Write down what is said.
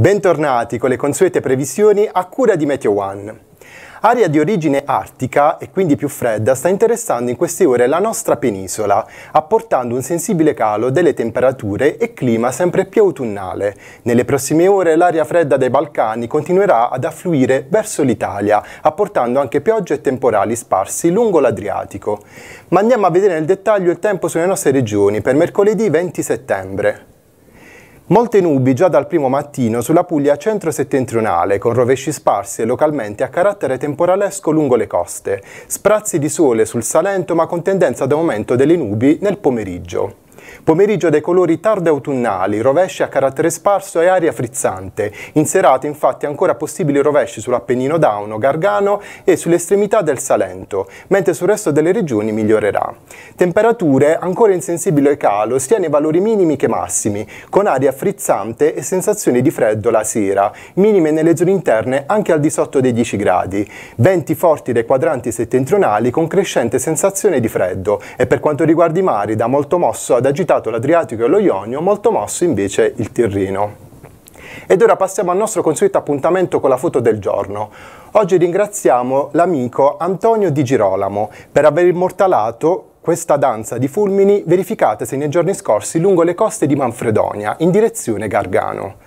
Bentornati con le consuete previsioni a cura di Meteo One. Aria di origine artica e quindi più fredda sta interessando in queste ore la nostra penisola, apportando un sensibile calo delle temperature e clima sempre più autunnale. Nelle prossime ore l'aria fredda dai Balcani continuerà ad affluire verso l'Italia, apportando anche piogge e temporali sparsi lungo l'Adriatico. Ma andiamo a vedere nel dettaglio il tempo sulle nostre regioni per mercoledì 20 settembre. Molte nubi già dal primo mattino sulla Puglia centro-settentrionale, con rovesci sparsi e localmente a carattere temporalesco lungo le coste. Sprazzi di sole sul Salento ma con tendenza ad aumento delle nubi nel pomeriggio. Pomeriggio dai colori tardi autunnali, rovesci a carattere sparso e aria frizzante. In serata infatti ancora possibili rovesci sull'Appennino Dauno, Gargano e sull'estremità del Salento, mentre sul resto delle regioni migliorerà. Temperature ancora insensibili al calo, sia nei valori minimi che massimi, con aria frizzante e sensazioni di freddo la sera, minime nelle zone interne anche al di sotto dei 10 gradi. Venti forti dai quadranti settentrionali con crescente sensazione di freddo e per quanto riguarda i mari da molto mosso ad aggiungere agitato l'Adriatico e lo Ionio, molto mosso invece il Tirreno. Ed ora passiamo al nostro consueto appuntamento con la foto del giorno. Oggi ringraziamo l'amico Antonio Di Girolamo per aver immortalato questa danza di fulmini verificatasi nei giorni scorsi lungo le coste di Manfredonia in direzione Gargano.